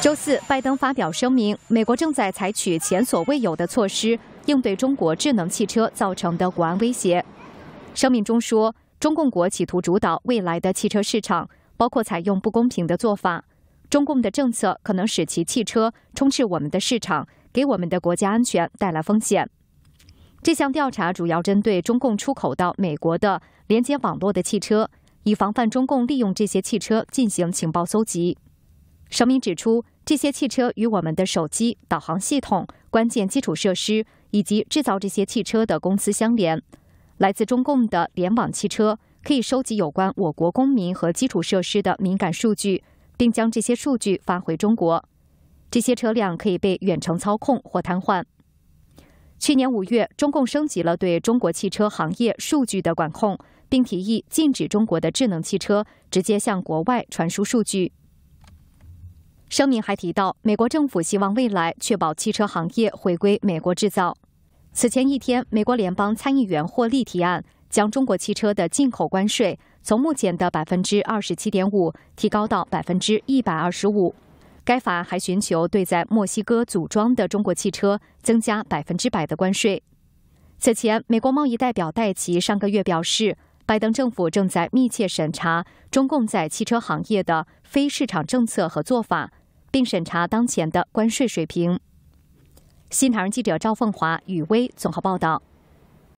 周四，拜登发表声明，美国正在采取前所未有的措施应对中国智能汽车造成的国安威胁。声明中说，中共国企图主导未来的汽车市场，包括采用不公平的做法。中共的政策可能使其汽车充斥我们的市场，给我们的国家安全带来风险。这项调查主要针对中共出口到美国的连接网络的汽车，以防范中共利用这些汽车进行情报搜集。声明指出，这些汽车与我们的手机、导航系统、关键基础设施以及制造这些汽车的公司相连。来自中共的联网汽车可以收集有关我国公民和基础设施的敏感数据，并将这些数据发回中国。这些车辆可以被远程操控或瘫痪。去年五月，中共升级了对中国汽车行业数据的管控，并提议禁止中国的智能汽车直接向国外传输数据。声明还提到，美国政府希望未来确保汽车行业回归美国制造。此前一天，美国联邦参议员霍利提案，将中国汽车的进口关税从目前的百分之二十七点五提高到百分之一百二十五。该法还寻求对在墨西哥组装的中国汽车增加百分之百的关税。此前，美国贸易代表戴奇上个月表示。拜登政府正在密切审查中共在汽车行业的非市场政策和做法，并审查当前的关税水平。新唐人记者赵凤华、雨薇综合报道。